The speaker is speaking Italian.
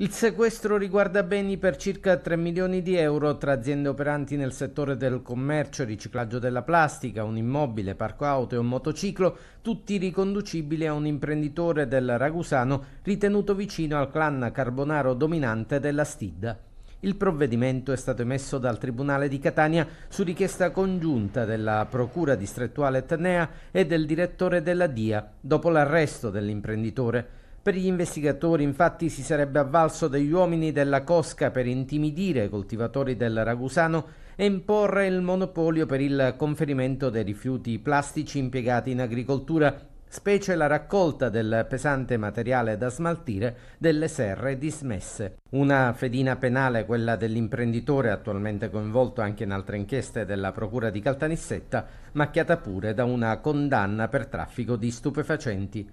Il sequestro riguarda beni per circa 3 milioni di euro tra aziende operanti nel settore del commercio e riciclaggio della plastica, un immobile, parco auto e un motociclo, tutti riconducibili a un imprenditore del Ragusano ritenuto vicino al clan carbonaro dominante della Stidda. Il provvedimento è stato emesso dal Tribunale di Catania su richiesta congiunta della Procura distrettuale Etnea e del direttore della DIA, dopo l'arresto dell'imprenditore. Per gli investigatori infatti si sarebbe avvalso degli uomini della Cosca per intimidire i coltivatori del Ragusano e imporre il monopolio per il conferimento dei rifiuti plastici impiegati in agricoltura, specie la raccolta del pesante materiale da smaltire delle serre dismesse. Una fedina penale, quella dell'imprenditore attualmente coinvolto anche in altre inchieste della Procura di Caltanissetta, macchiata pure da una condanna per traffico di stupefacenti.